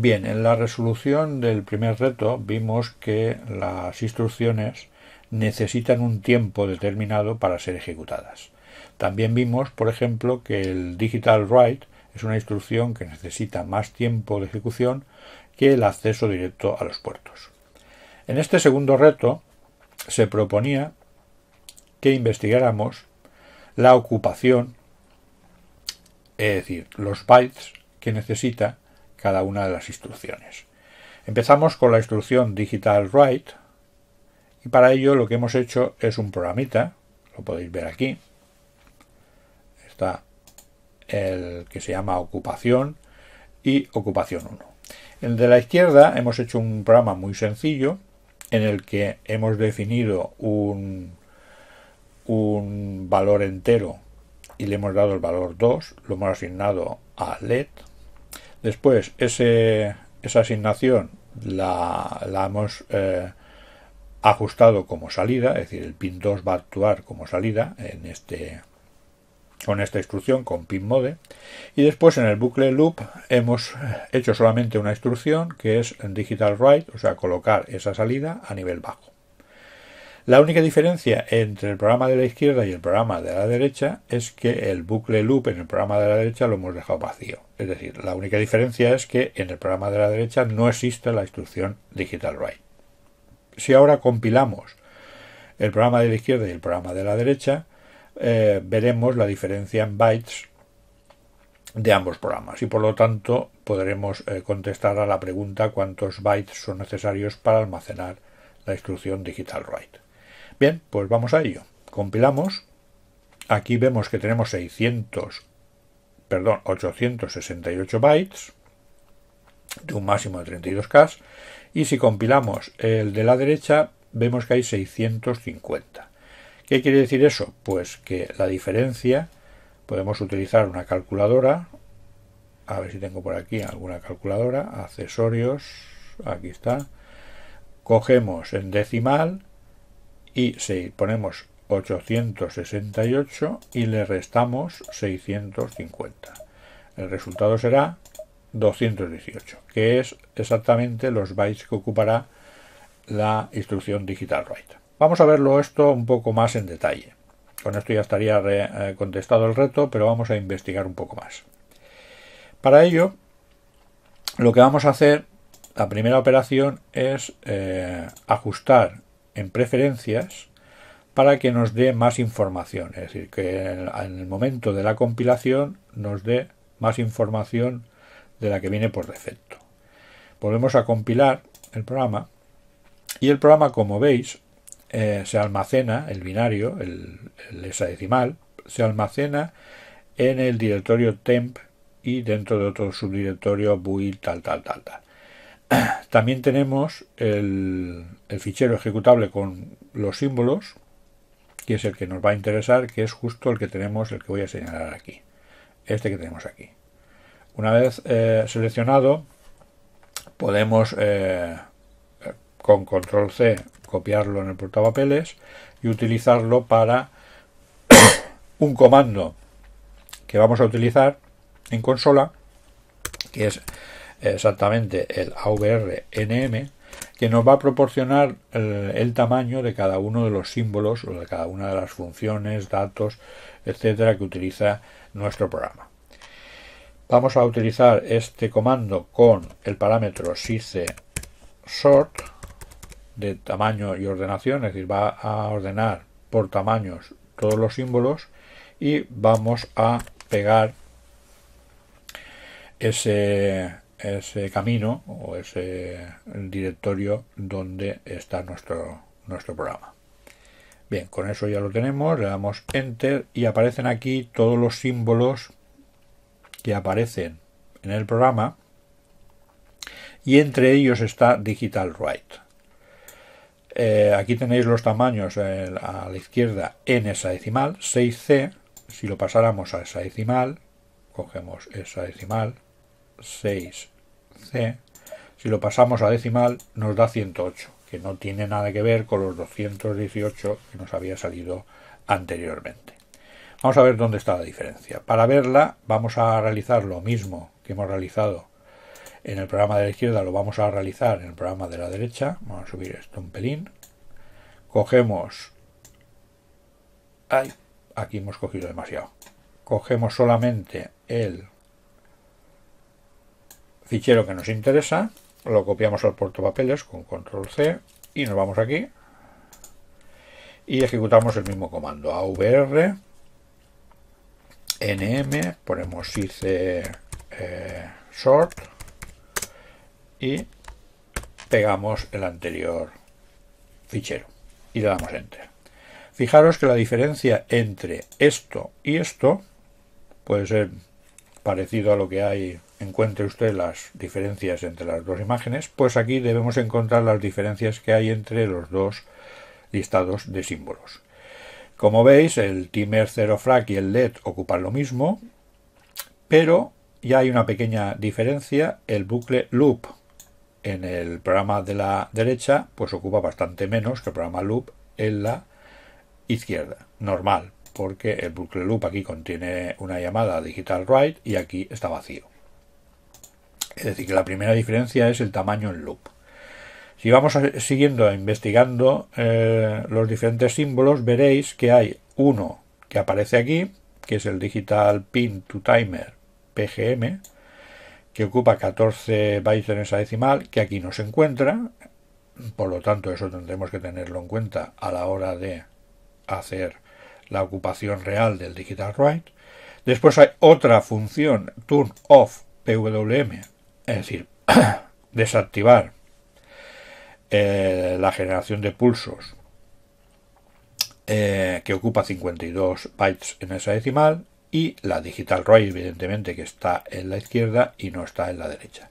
Bien, en la resolución del primer reto vimos que las instrucciones necesitan un tiempo determinado para ser ejecutadas. También vimos, por ejemplo, que el digital write es una instrucción que necesita más tiempo de ejecución que el acceso directo a los puertos. En este segundo reto se proponía que investigáramos la ocupación, es decir, los bytes que necesita cada una de las instrucciones. Empezamos con la instrucción digital write y para ello lo que hemos hecho es un programita, lo podéis ver aquí, está el que se llama ocupación y ocupación 1. El de la izquierda hemos hecho un programa muy sencillo en el que hemos definido un, un valor entero y le hemos dado el valor 2, lo hemos asignado a LED Después, esa asignación la, hemos eh, ajustado como salida, es decir, el pin 2 va a actuar como salida en este con esta instrucción con pin mode y después en el bucle loop hemos hecho solamente una instrucción que es digital write o sea colocar esa salida a nivel bajo la única diferencia entre el programa de la izquierda y el programa de la derecha es que el bucle loop en el programa de la derecha lo hemos dejado vacío. Es decir, la única diferencia es que en el programa de la derecha no existe la instrucción digital write. Si ahora compilamos el programa de la izquierda y el programa de la derecha, eh, veremos la diferencia en bytes de ambos programas y por lo tanto podremos eh, contestar a la pregunta cuántos bytes son necesarios para almacenar la instrucción digital write. Bien, pues vamos a ello. Compilamos. Aquí vemos que tenemos 600, perdón, 868 bytes de un máximo de 32K. Y si compilamos el de la derecha, vemos que hay 650. ¿Qué quiere decir eso? Pues que la diferencia, podemos utilizar una calculadora, a ver si tengo por aquí alguna calculadora, accesorios, aquí está, cogemos en decimal y si ponemos 868 y le restamos 650. El resultado será 218, que es exactamente los bytes que ocupará la instrucción digital write. Vamos a verlo esto un poco más en detalle. Con esto ya estaría eh, contestado el reto, pero vamos a investigar un poco más. Para ello, lo que vamos a hacer, la primera operación es eh, ajustar en preferencias para que nos dé más información, es decir, que en el momento de la compilación nos dé más información de la que viene por defecto. Volvemos a compilar el programa y el programa, como veis, eh, se almacena, el binario, el, el hexadecimal, se almacena en el directorio temp y dentro de otro subdirectorio build tal tal tal tal. También tenemos el, fichero ejecutable con los símbolos, que es el que nos va a interesar, que es justo el que tenemos, el que voy a señalar aquí. Este que tenemos aquí. Una vez eh, seleccionado, podemos eh, con control C copiarlo en el portapapeles y utilizarlo para un comando que vamos a utilizar en consola, que es exactamente el AVRNM que nos va a proporcionar eh, el, tamaño de cada uno de los símbolos o de cada una de las funciones, datos, etcétera, que utiliza nuestro programa. Vamos a utilizar este comando con el parámetro size sort de tamaño y ordenación, es decir, va a ordenar por tamaños todos los símbolos y vamos a pegar ese, ese camino o ese directorio donde está nuestro, nuestro programa. Bien, con eso ya lo tenemos, le damos Enter y aparecen aquí todos los símbolos que aparecen en el programa y entre ellos está Digital Write. Eh, aquí tenéis los tamaños a la izquierda en esa decimal, 6C, si lo pasáramos a esa decimal, cogemos esa decimal... 6c, si lo pasamos a decimal, nos da 108, que no tiene nada que ver con los 218 que nos había salido anteriormente. Vamos a ver dónde está la diferencia. Para verla, vamos a realizar lo mismo que hemos realizado en el programa de la izquierda, lo vamos a realizar en el programa de la derecha. Vamos a subir esto un pelín. Cogemos... ¡Ay! Aquí hemos cogido demasiado. Cogemos solamente el fichero que nos interesa, lo copiamos al portapapeles con control C y nos vamos aquí y ejecutamos el mismo comando AVR nm, ponemos IC eh, short y pegamos el anterior fichero y le damos enter. Fijaros que la diferencia entre esto y esto puede ser parecido a lo que hay encuentre usted las diferencias entre las dos imágenes, pues aquí debemos encontrar las diferencias que hay entre los dos listados de símbolos. Como veis, el timer 0 frac y el LED ocupan lo mismo, pero ya hay una pequeña diferencia, el bucle loop en el programa de la derecha pues ocupa bastante menos que el programa loop en la izquierda, normal, porque el bucle loop aquí contiene una llamada digital write y aquí está vacío. Es decir, que la primera diferencia es el tamaño en loop. Si vamos siguiendo e investigando eh, los diferentes símbolos, veréis que hay uno que aparece aquí, que es el Digital Pin to Timer PGM, que ocupa 14 bytes en esa decimal, que aquí no se encuentra, por lo tanto eso tendremos que tenerlo en cuenta a la hora de hacer la ocupación real del digital write. Después hay otra función turn off PWM es decir, desactivar eh, la generación de pulsos eh, que ocupa 52 bytes en esa decimal y la digital ROI, evidentemente que está en la izquierda y no está en la derecha.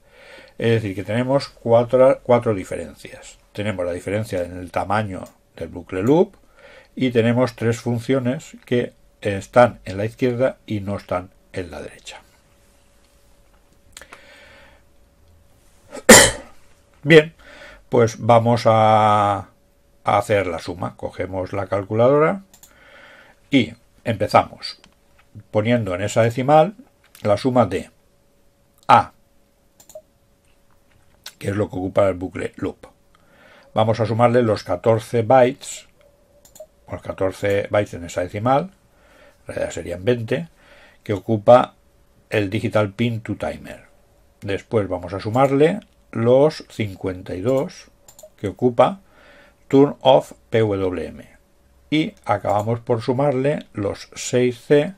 Es decir, que tenemos cuatro diferencias. Tenemos la diferencia en el tamaño del bucle loop y tenemos tres funciones que están en la izquierda y no están en la derecha. Bien, pues vamos a, hacer la suma. Cogemos la calculadora y empezamos poniendo en esa decimal la suma de A, que es lo que ocupa el bucle loop. Vamos a sumarle los 14 bytes, los 14 bytes en esa decimal, en realidad serían 20, que ocupa el digital pin to timer. Después vamos a sumarle los 52 que ocupa turn off PWM. Y acabamos por sumarle los 6C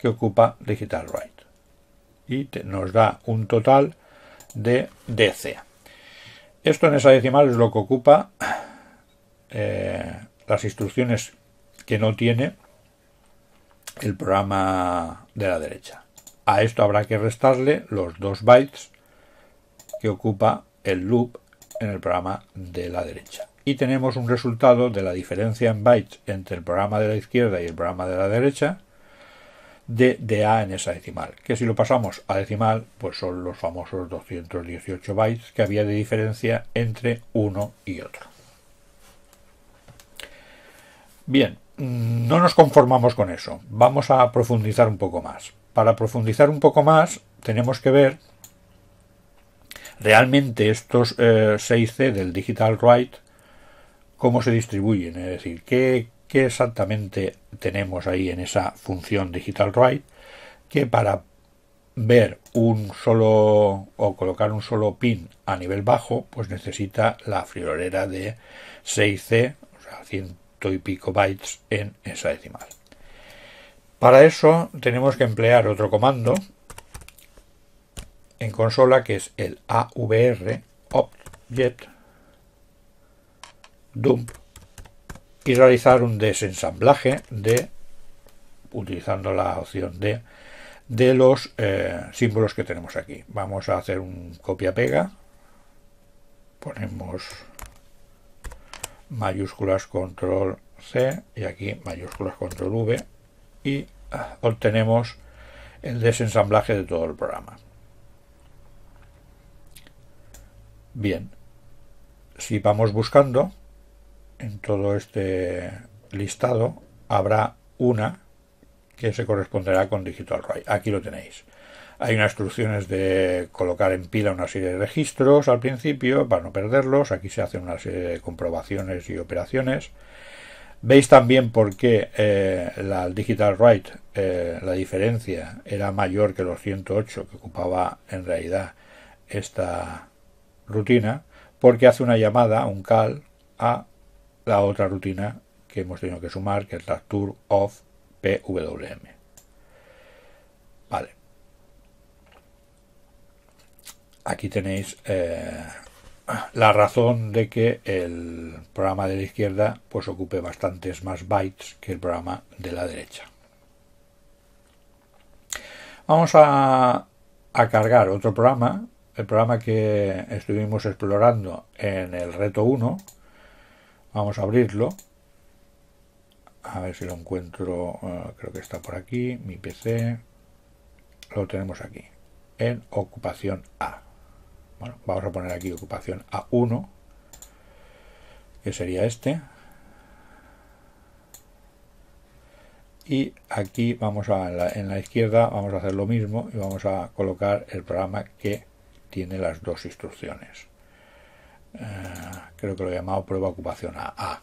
que ocupa digital write. Y nos da un total de DC. Esto en esa decimal es lo que ocupa eh, las instrucciones que no tiene el programa de la derecha. A esto habrá que restarle los 2 bytes que ocupa el loop en el programa de la derecha. Y tenemos un resultado de la diferencia en bytes entre el programa de la izquierda y el programa de la derecha de, de A en esa decimal, que si lo pasamos a decimal, pues son los famosos 218 bytes que había de diferencia entre uno y otro. Bien, no nos conformamos con eso, vamos a profundizar un poco más. Para profundizar un poco más, tenemos que ver realmente estos 6C eh, del Digital write cómo se distribuyen, es decir, qué, exactamente tenemos ahí en esa función Digital Right, que para ver un solo o colocar un solo pin a nivel bajo, pues necesita la friolera de 6C, o sea, ciento y pico bytes en esa decimal. Para eso tenemos que emplear otro comando en consola, que es el AVR Object Dump y realizar un desensamblaje de, utilizando la opción D, de los eh, símbolos que tenemos aquí. Vamos a hacer un copia-pega. Ponemos mayúsculas control C y aquí mayúsculas control V y ah, obtenemos el desensamblaje de todo el programa. Bien, si vamos buscando en todo este listado, habrá una que se corresponderá con Digital DigitalWrite. Aquí lo tenéis. Hay unas instrucciones de colocar en pila una serie de registros al principio para no perderlos. Aquí se hacen una serie de comprobaciones y operaciones. Veis también por qué eh, la Digital Write, eh, la diferencia era mayor que los 108 que ocupaba en realidad esta rutina porque hace una llamada, un call, a la otra rutina que hemos tenido que sumar, que es la tour of pwm. Vale. Aquí tenéis eh, la razón de que el programa de la izquierda pues ocupe bastantes más bytes que el programa de la derecha. Vamos a, a cargar otro programa el programa que estuvimos explorando en el reto 1. Vamos a abrirlo. A ver si lo encuentro. Eh, creo que está por aquí. Mi PC. Lo tenemos aquí. En ocupación A. Bueno, vamos a poner aquí ocupación A1. Que sería este. y aquí vamos a en la, izquierda vamos a hacer lo mismo y vamos a colocar el programa que tiene las dos instrucciones. Eh, creo que lo he llamado prueba ocupación A. Ah,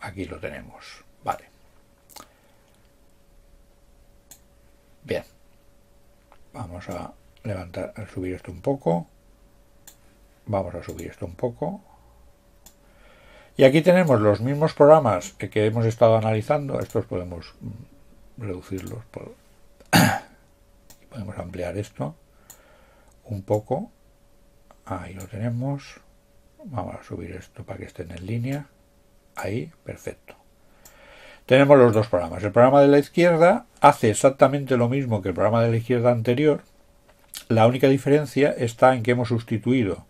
aquí lo tenemos. Vale. Bien. Vamos a levantar, a subir esto un poco. Vamos a subir esto un poco. Y aquí tenemos los mismos programas que, hemos estado analizando. Estos podemos mm, reducirlos. podemos ampliar esto un poco. Ahí lo tenemos. Vamos a subir esto para que estén en línea. Ahí, perfecto. Tenemos los dos programas. El programa de la izquierda hace exactamente lo mismo que el programa de la izquierda anterior. La única diferencia está en que hemos sustituido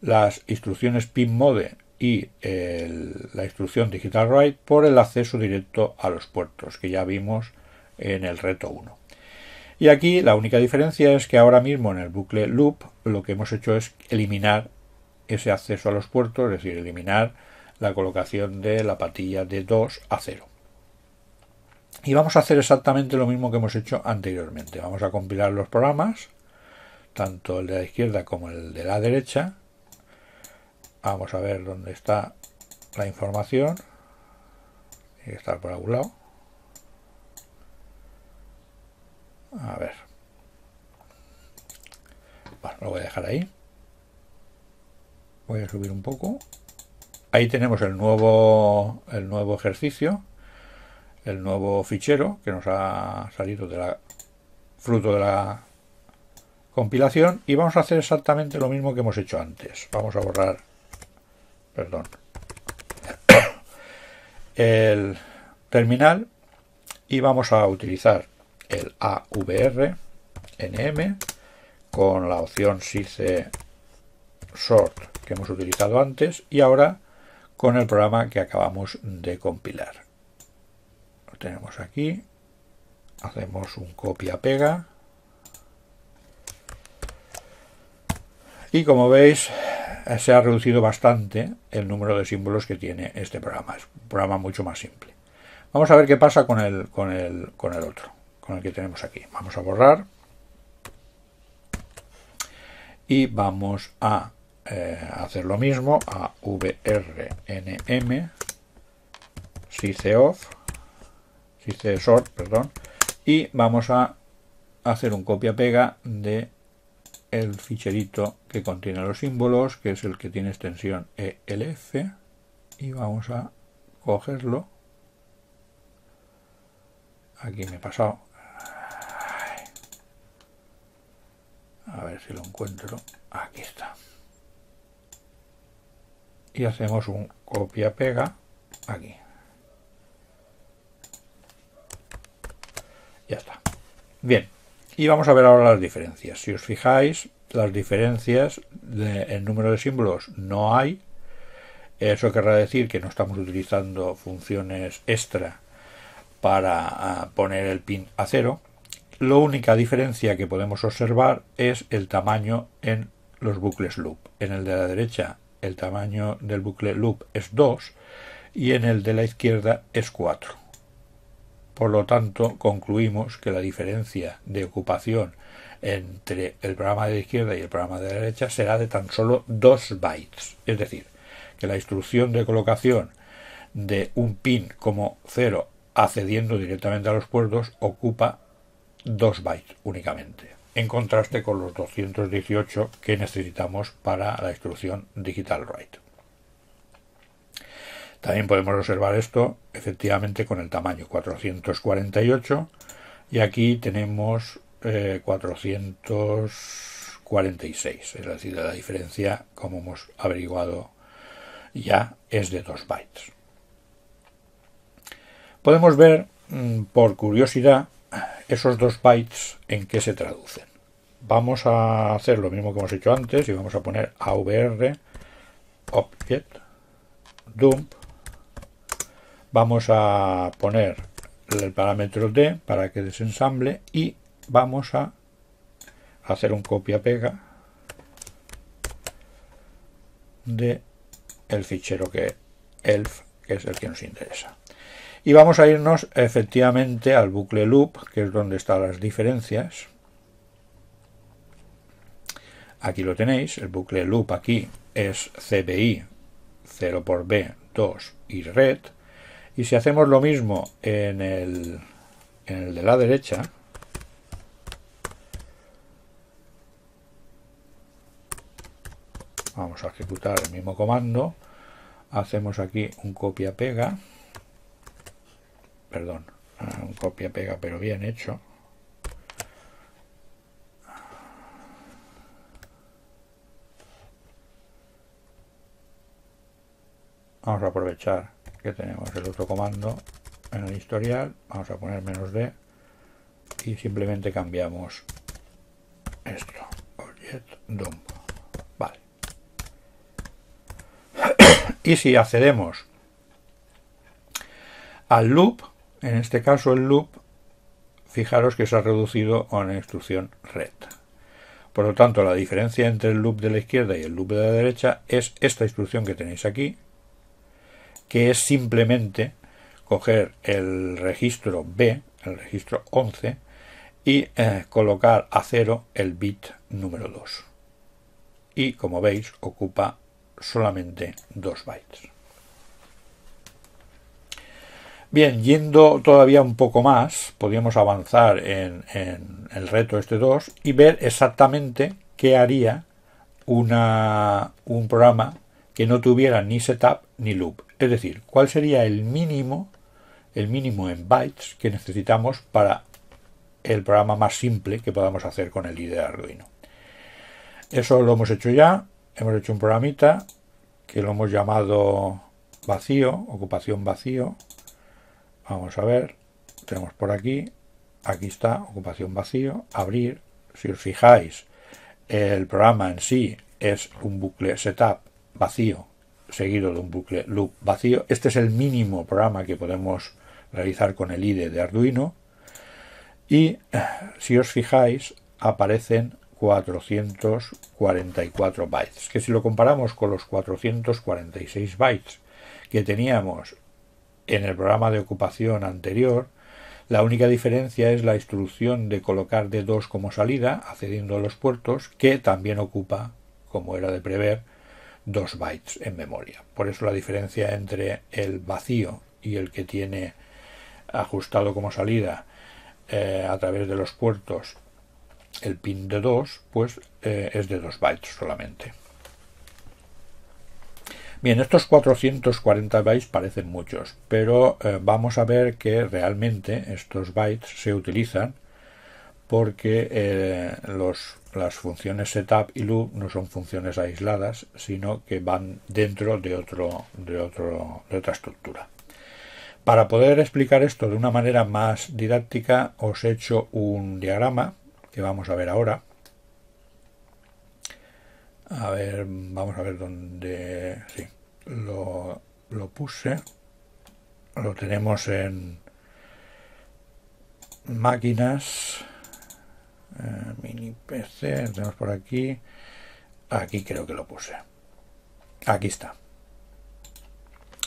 las instrucciones MODE y la instrucción digital write por el acceso directo a los puertos que ya vimos en el reto 1. Y aquí la única diferencia es que ahora mismo en el bucle loop lo que hemos hecho es eliminar ese acceso a los puertos, es decir, eliminar la colocación de la patilla de 2 a 0. Y vamos a hacer exactamente lo mismo que hemos hecho anteriormente. Vamos a compilar los programas, tanto el de la izquierda como el de la derecha. Vamos a ver dónde está la información. Tiene estar por algún lado. A ver. Bueno, lo voy a dejar ahí. Voy a subir un poco. Ahí tenemos el nuevo, el nuevo ejercicio, el nuevo fichero que nos ha salido de la fruto de la compilación y vamos a hacer exactamente lo mismo que hemos hecho antes. Vamos a borrar, perdón, el terminal y vamos a utilizar el AVR NM con la opción C Sort que hemos utilizado antes y ahora con el programa que acabamos de compilar. Lo tenemos aquí, hacemos un copia-pega y como veis se ha reducido bastante el número de símbolos que tiene este programa. Es un programa mucho más simple. Vamos a ver qué pasa con el, con con el otro que tenemos aquí. Vamos a borrar y vamos a eh, hacer lo mismo a vrnm sysoff sysort, perdón, y vamos a hacer un copia-pega de el ficherito que contiene los símbolos, que es el que tiene extensión ELF, y vamos a cogerlo. Aquí me he pasado, a ver si lo encuentro, aquí está. Y hacemos un copia-pega aquí. Ya está. Bien, y vamos a ver ahora las diferencias. Si os fijáis, las diferencias en número de símbolos no hay. Eso querrá decir que no estamos utilizando funciones extra para ah, poner el pin a cero, la única diferencia que podemos observar es el tamaño en los bucles loop. En el de la derecha el tamaño del bucle loop es 2 y en el de la izquierda es 4. Por lo tanto, concluimos que la diferencia de ocupación entre el programa de la izquierda y el programa de la derecha será de tan solo 2 bytes. Es decir, que la instrucción de colocación de un pin como 0 accediendo directamente a los puertos ocupa 2 bytes únicamente, en contraste con los 218 que necesitamos para la instrucción digital write. También podemos observar esto efectivamente con el tamaño 448 y aquí tenemos 446, eh, es decir, la diferencia como hemos averiguado ya es de 2 bytes. Podemos ver mm, por curiosidad esos dos bytes en que se traducen. Vamos a hacer lo mismo que hemos hecho antes y vamos a poner AVR object dump. Vamos a poner el parámetro D para que desensamble y vamos a hacer un copia-pega de el fichero que elf, que es el que nos interesa. Y vamos a irnos efectivamente al bucle loop, que es donde están las diferencias. Aquí lo tenéis, el bucle loop aquí es CBI 0 por B, 2 y red. Y si hacemos lo mismo en el, en el de la derecha, vamos a ejecutar el mismo comando, hacemos aquí un copia-pega, perdón, ah, un copia pega pero bien hecho. Vamos a aprovechar que tenemos el otro comando en el historial, vamos a poner menos D y simplemente cambiamos esto, object dump. Vale. y si accedemos al loop, en este caso el loop, fijaros que se ha reducido a una instrucción red. Por lo tanto, la diferencia entre el loop de la izquierda y el loop de la derecha es esta instrucción que tenéis aquí, que es simplemente coger el registro B, el registro 11, y eh, colocar a cero el bit número 2. Y como veis, ocupa solamente 2 bytes. Bien, yendo todavía un poco más, podríamos avanzar en, el reto este 2 y ver exactamente qué haría un programa que no tuviera ni setup ni loop. Es decir, cuál sería el mínimo, el mínimo en bytes que necesitamos para el programa más simple que podamos hacer con el IDE Arduino. Eso lo hemos hecho ya, hemos hecho un programita que lo hemos llamado vacío, ocupación vacío, Vamos a ver, tenemos por aquí, aquí está, ocupación vacío, abrir. Si os fijáis, el programa en sí es un bucle setup vacío, seguido de un bucle loop vacío. Este es el mínimo programa que podemos realizar con el IDE de Arduino. Y si os fijáis, aparecen 444 bytes, que si lo comparamos con los 446 bytes que teníamos en el programa de ocupación anterior, la única diferencia es la instrucción de colocar D2 como salida, accediendo a los puertos, que también ocupa, como era de prever, dos bytes en memoria. Por eso la diferencia entre el vacío y el que tiene ajustado como salida eh, a través de los puertos el pin de 2, pues eh, es de 2 bytes solamente. Bien, estos 440 bytes parecen muchos, pero eh, vamos a ver que realmente estos bytes se utilizan porque eh, las funciones setup y loop no son funciones aisladas, sino que van dentro de, de, otro, de otra estructura. Para poder explicar esto de una manera más didáctica, os he hecho un diagrama que vamos a ver ahora a ver, vamos a ver dónde... Sí, lo, puse. Lo tenemos en máquinas. Eh, mini PC, lo tenemos por aquí. Aquí creo que lo puse. Aquí está.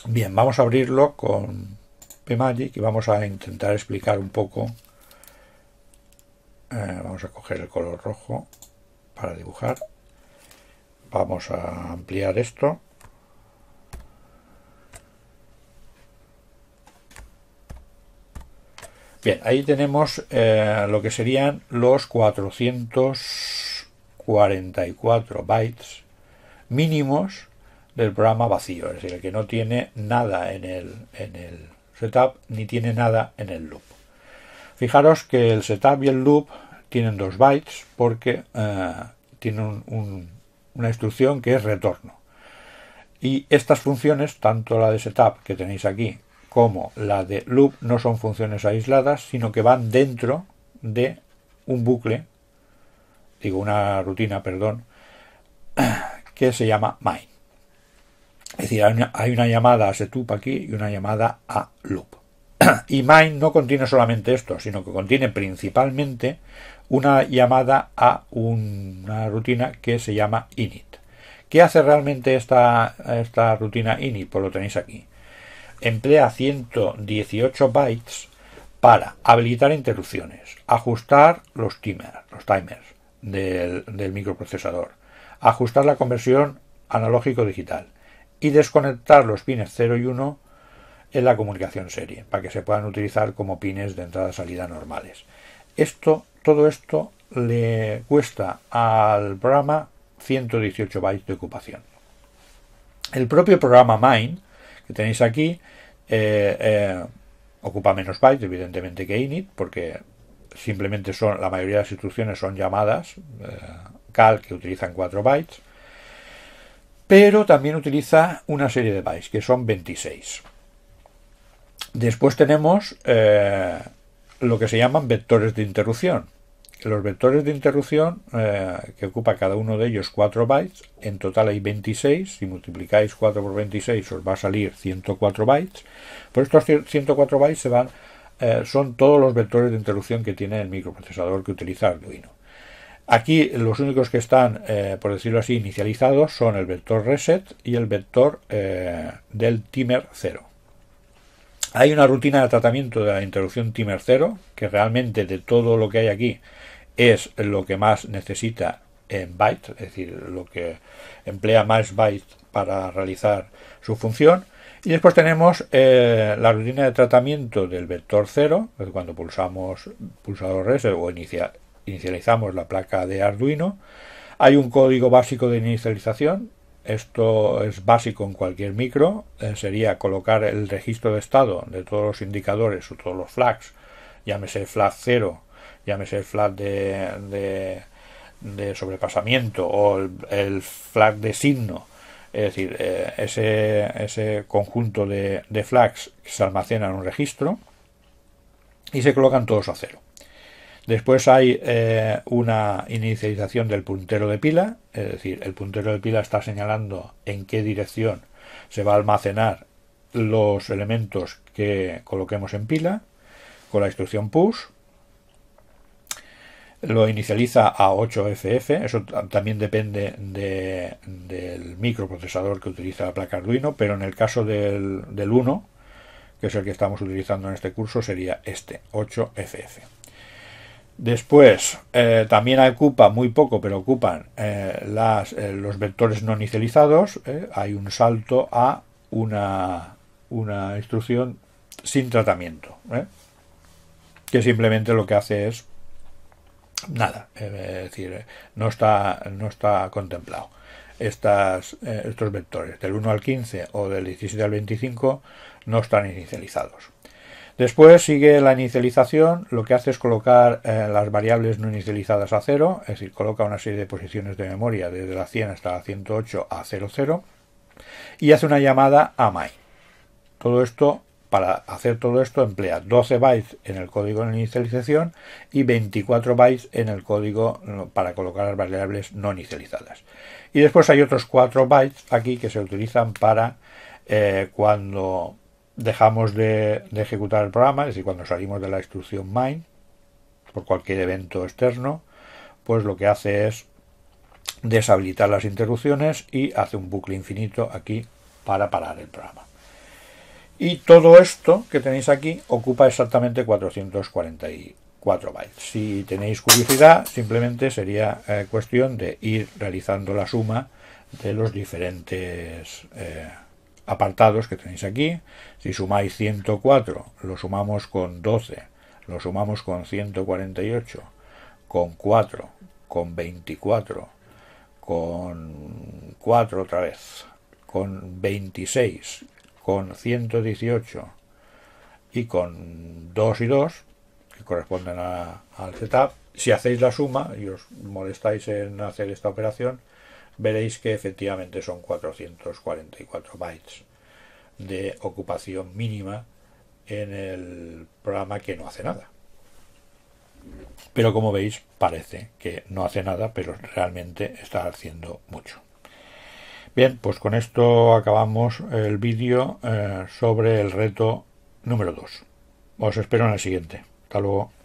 Bien, vamos a abrirlo con PMagic y vamos a intentar explicar un poco. Eh, vamos a coger el color rojo para dibujar. Vamos a ampliar esto. Bien, ahí tenemos eh, lo que serían los 444 bytes mínimos del programa vacío, es decir, el que no tiene nada en el, setup ni tiene nada en el loop. Fijaros que el setup y el loop tienen dos bytes porque eh, tienen un, una instrucción que es retorno. Y estas funciones, tanto la de setup que tenéis aquí como la de loop, no son funciones aisladas, sino que van dentro de un bucle, digo una rutina, perdón, que se llama main. Es decir, hay una, llamada a setup aquí y una llamada a loop. Y main no contiene solamente esto, sino que contiene principalmente una llamada a una rutina que se llama init. ¿Qué hace realmente esta, esta rutina init? Pues lo tenéis aquí. Emplea 118 bytes para habilitar interrupciones, ajustar los, timers, los timers del, microprocesador, ajustar la conversión analógico-digital y desconectar los pines 0 y 1 en la comunicación serie, para que se puedan utilizar como pines de entrada-salida normales. Esto todo esto le cuesta al programa 118 bytes de ocupación. El propio programa Mine, que tenéis aquí, eh, eh, ocupa menos bytes, evidentemente, que init, porque simplemente son la mayoría de las instrucciones son llamadas eh, cal que utilizan 4 bytes, pero también utiliza una serie de bytes, que son 26. Después tenemos lo que se llaman vectores de interrupción. Los vectores de interrupción, eh, que ocupa cada uno de ellos 4 bytes, en total hay 26, si multiplicáis 4 por 26 os va a salir 104 bytes, Por estos 104 bytes se van, eh, son todos los vectores de interrupción que tiene el microprocesador que utiliza Arduino. Aquí los únicos que están, eh, por decirlo así, inicializados son el vector reset y el vector del timer 0. Hay una rutina de tratamiento de la interrupción timer 0, que realmente de todo lo que hay aquí es lo que más necesita en byte, es decir, lo que emplea más byte para realizar su función. Y después tenemos eh, la rutina de tratamiento del vector 0, cuando pulsamos pulsador reset o inicializamos la placa de Arduino. Hay un código básico de inicialización esto es básico en cualquier micro, eh, sería colocar el registro de estado de todos los indicadores o todos los flags, llámese flag 0, llámese el flag de, sobrepasamiento o el, flag de signo, es decir, eh, ese, ese, conjunto de, flags que se almacena en un registro y se colocan todos a cero. Después hay eh, una inicialización del puntero de pila, es decir, el puntero de pila está señalando en qué dirección se va a almacenar los elementos que coloquemos en pila con la instrucción push. Lo inicializa a 8FF, eso también depende del microprocesador que utiliza la placa Arduino, pero en el caso del, del 1, que es el que estamos utilizando en este curso, sería este 8FF. Después, eh, también ocupa muy poco, pero ocupan eh, eh, los vectores no inicializados. hay un salto a una, una instrucción sin tratamiento, que simplemente lo que hace es nada, es decir, no está, no está contemplado. estos vectores del 1 al 15 o del 17 al 25 no están inicializados. Después sigue la inicialización, lo que hace es colocar eh, las variables no inicializadas a 0, es decir, coloca una serie de posiciones de memoria desde la 100 hasta la 108 a 00 y hace una llamada a my. Todo esto, para hacer todo esto, emplea 12 bytes en el código de inicialización y 24 bytes en el código para colocar las variables no inicializadas. Y después hay otros 4 bytes aquí que se utilizan para eh, cuando dejamos de, ejecutar el programa, es decir, cuando salimos de la instrucción main por cualquier evento externo, pues lo que hace es deshabilitar las interrupciones y hace un bucle infinito aquí para parar el programa. Y todo esto que tenéis aquí ocupa exactamente 444 bytes. Si tenéis curiosidad, simplemente sería eh, cuestión de ir realizando la suma de los diferentes... Eh, apartados que tenéis aquí. Si sumáis 104, lo sumamos con 12, lo sumamos con 148, con 4, con 24, con 4 otra vez, con 26, con 118 y con 2 y 2, que corresponden al setup. Si hacéis la suma y os molestáis en hacer esta operación, veréis que efectivamente son 444 bytes de ocupación mínima en el programa que no hace nada. Pero como veis, parece que no hace nada, pero realmente está haciendo mucho. Bien, pues con esto acabamos el vídeo eh, sobre el reto número 2. Os espero en el siguiente. Hasta luego.